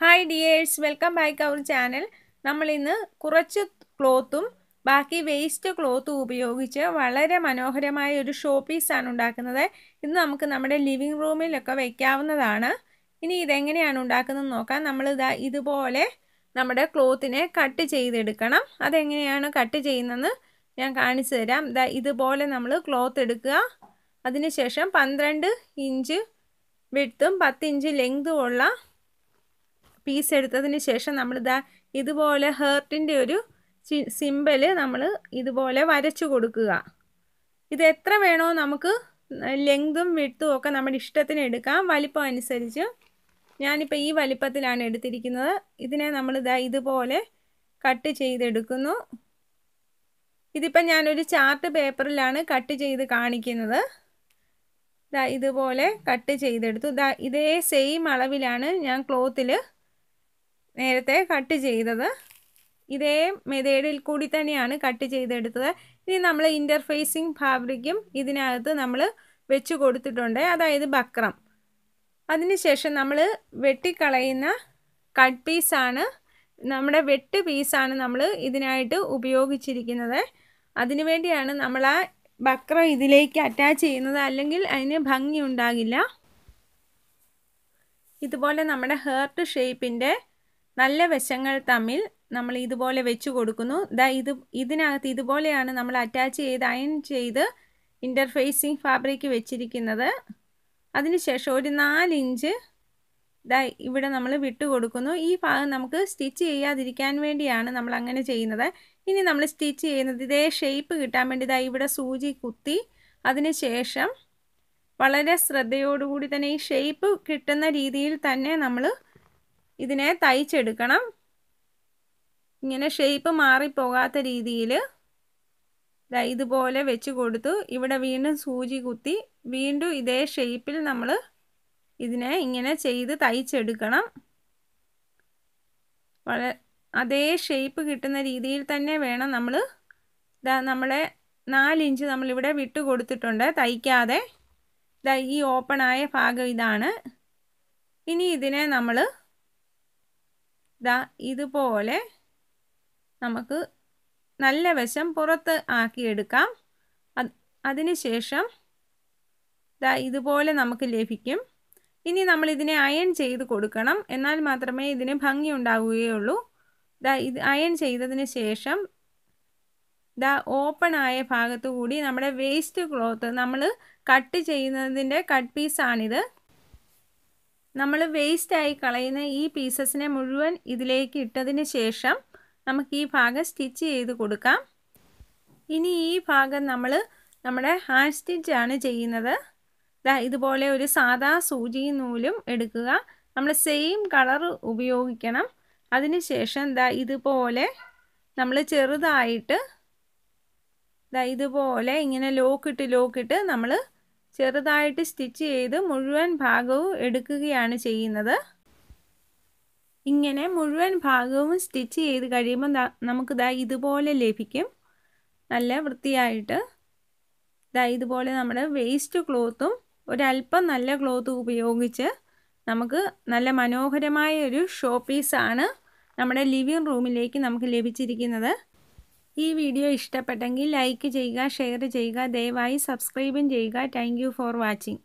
hi dears welcome back our channel നമ്മളിന്ന് കുറച്ച് ക്ലോത്തും ബാക്കി വേസ്റ്റ് ക്ലോത്ത് ഉപയോഗിച്ച് വളരെ മനോഹരമായ ഒരു ഷോ പീസാണ് ഉണ്ടാക്കുന്നത് ഇത് നമുക്ക് നമ്മുടെ ലിവിങ് റൂമിലൊക്കെ വയ്ക്കാവുന്നതാണ് ഇനി ഇതെങ്ങനെയാണ് ഉണ്ടാക്കുന്നത് നോക്കാം നമ്മൾ ഇതാ ഇതുപോലെ നമ്മുടെ ക്ലോത്തിനെ കട്ട് ചെയ്തെടുക്കണം അതെങ്ങനെയാണ് കട്ട് ചെയ്യുന്നതെന്ന് ഞാൻ കാണിച്ചു തരാം ഇതുപോലെ നമ്മൾ ക്ലോത്ത് എടുക്കുക അതിനുശേഷം പന്ത്രണ്ട് ഇഞ്ച് വിടുത്തും പത്ത് ഇഞ്ച് ലെങ്തും ഉള്ള പീസ് എടുത്തതിന് ശേഷം നമ്മൾ ഇതാ ഇതുപോലെ ഹേർട്ടിൻ്റെ ഒരു സിമ്പല് നമ്മൾ ഇതുപോലെ വരച്ചു കൊടുക്കുക ഇത് എത്ര വേണോ നമുക്ക് ലെങ്തും വിടുത്തും ഒക്കെ നമ്മുടെ ഇഷ്ടത്തിന് എടുക്കാം വലിപ്പം അനുസരിച്ച് ഞാനിപ്പോൾ ഈ വലിപ്പത്തിലാണ് എടുത്തിരിക്കുന്നത് ഇതിനെ നമ്മൾ ഇതാ ഇതുപോലെ കട്ട് ചെയ്തെടുക്കുന്നു ഇതിപ്പം ഞാനൊരു ചാർട്ട് പേപ്പറിലാണ് കട്ട് ചെയ്ത് കാണിക്കുന്നത് ഇതാ ഇതുപോലെ കട്ട് ചെയ്തെടുത്തു ഇതാ ഇതേ സെയിം അളവിലാണ് ഞാൻ ക്ലോത്തിൽ നേരത്തെ കട്ട് ചെയ്തത് ഇതേ മെതേഡിൽ കൂടി തന്നെയാണ് കട്ട് ചെയ്തെടുത്തത് ഇനി നമ്മൾ ഇൻ്റർഫേസിങ് ഫാബ്രിക്കും ഇതിനകത്ത് നമ്മൾ വെച്ച് കൊടുത്തിട്ടുണ്ട് അതായത് ബക്രം ശേഷം നമ്മൾ വെട്ടിക്കളയുന്ന കട്ട് പീസാണ് നമ്മുടെ വെട്ട് പീസാണ് നമ്മൾ ഇതിനായിട്ട് ഉപയോഗിച്ചിരിക്കുന്നത് അതിനു വേണ്ടിയാണ് നമ്മൾ ആ വക്രം ഇതിലേക്ക് അറ്റാച്ച് ചെയ്യുന്നത് അല്ലെങ്കിൽ അതിന് ഭംഗി ഉണ്ടാകില്ല ഇതുപോലെ നമ്മുടെ ഹേർട്ട് ഷേപ്പിൻ്റെ നല്ല വശങ്ങൾ തമ്മിൽ നമ്മൾ ഇതുപോലെ വെച്ച് കൊടുക്കുന്നു ദാ ഇത് ഇതിനകത്ത് ഇതുപോലെയാണ് നമ്മൾ അറ്റാച്ച് ചെയ്ത് അയൺ ചെയ്ത് ഇൻ്റർഫേസിങ് ഫാബ്രിക് വെച്ചിരിക്കുന്നത് അതിനുശേഷം ഒരു നാലിഞ്ച് ദാ ഇവിടെ നമ്മൾ വിട്ട് കൊടുക്കുന്നു ഈ ഭാഗം നമുക്ക് സ്റ്റിച്ച് ചെയ്യാതിരിക്കാൻ വേണ്ടിയാണ് നമ്മൾ അങ്ങനെ ചെയ്യുന്നത് ഇനി നമ്മൾ സ്റ്റിച്ച് ചെയ്യുന്നത് ഇതേ ഷേപ്പ് കിട്ടാൻ വേണ്ടി ദാ ഇവിടെ സൂചി കുത്തി ശേഷം വളരെ ശ്രദ്ധയോടുകൂടി തന്നെ ഈ ഷേപ്പ് കിട്ടുന്ന രീതിയിൽ തന്നെ നമ്മൾ ഇതിനെ തയ്ച്ചെടുക്കണം ഇങ്ങനെ ഷേപ്പ് മാറിപ്പോകാത്ത രീതിയിൽ ഇതുപോലെ വെച്ച് കൊടുത്തു ഇവിടെ വീണ്ടും സൂചി കുത്തി വീണ്ടും ഇതേ ഷേപ്പിൽ നമ്മൾ ഇതിനെ ഇങ്ങനെ ചെയ്ത് തയ്ച്ചെടുക്കണം വളരെ അതേ ഷേപ്പ് കിട്ടുന്ന രീതിയിൽ തന്നെ വേണം നമ്മൾ ഇതാ നമ്മളെ നാലിഞ്ച് നമ്മളിവിടെ വിട്ട് കൊടുത്തിട്ടുണ്ട് തയ്ക്കാതെ ഇതാ ഈ ഓപ്പണായ ഭാഗം ഇതാണ് ഇനി ഇതിനെ നമ്മൾ ഇതാ ഇതുപോലെ നമുക്ക് നല്ല വശം പുറത്ത് ആക്കിയെടുക്കാം അതിനുശേഷം ഇതാ ഇതുപോലെ നമുക്ക് ലഭിക്കും ഇനി നമ്മൾ ഇതിനെ അയൺ ചെയ്ത് കൊടുക്കണം എന്നാൽ മാത്രമേ ഇതിന് ഭംഗി ഉണ്ടാവുകയുള്ളൂ ദാ ഇത് അയൺ ചെയ്തതിന് ശേഷം ദാ ഓപ്പൺ ആയ ഭാഗത്തു കൂടി നമ്മുടെ വേസ്റ്റ് ക്ലോത്ത് നമ്മൾ കട്ട് ചെയ്യുന്നതിൻ്റെ കട്ട് പീസാണിത് നമ്മൾ വേസ്റ്റായി കളയുന്ന ഈ പീസസിനെ മുഴുവൻ ഇതിലേക്ക് ഇട്ടതിന് ശേഷം നമുക്ക് ഈ ഭാഗം സ്റ്റിച്ച് ചെയ്ത് കൊടുക്കാം ഇനി ഈ ഭാഗം നമ്മൾ നമ്മുടെ ഹാൻഡ് സ്റ്റിച്ചാണ് ചെയ്യുന്നത് ഇതുപോലെ ഒരു സാധാ സൂചി നൂലും എടുക്കുക നമ്മൾ സെയിം കളർ ഉപയോഗിക്കണം അതിനുശേഷം ദാ ഇതുപോലെ നമ്മൾ ചെറുതായിട്ട് ദാ ഇതുപോലെ ഇങ്ങനെ ലോക്കിട്ട് ലോക്കിട്ട് നമ്മൾ ചെറുതായിട്ട് സ്റ്റിച്ച് ചെയ്ത് മുഴുവൻ ഭാഗവും എടുക്കുകയാണ് ചെയ്യുന്നത് ഇങ്ങനെ മുഴുവൻ ഭാഗവും സ്റ്റിച്ച് ചെയ്ത് കഴിയുമ്പോൾ നമുക്ക് ദാ ഇതുപോലെ ലഭിക്കും നല്ല വൃത്തിയായിട്ട് ദാ ഇതുപോലെ നമ്മുടെ വേസ്റ്റ് ക്ലോത്തും ഒരല്പം നല്ല ക്ലോത്ത് ഉപയോഗിച്ച് നമുക്ക് നല്ല മനോഹരമായ ഒരു ഷോ പീസാണ് നമ്മുടെ ലിവിങ് റൂമിലേക്ക് നമുക്ക് ലഭിച്ചിരിക്കുന്നത് ഈ വീഡിയോ ഇഷ്ടപ്പെട്ടെങ്കിൽ ലൈക്ക് ചെയ്യുക ഷെയർ ചെയ്യുക ദയവായി സബ്സ്ക്രൈബും ചെയ്യുക താങ്ക് ഫോർ വാച്ചിങ്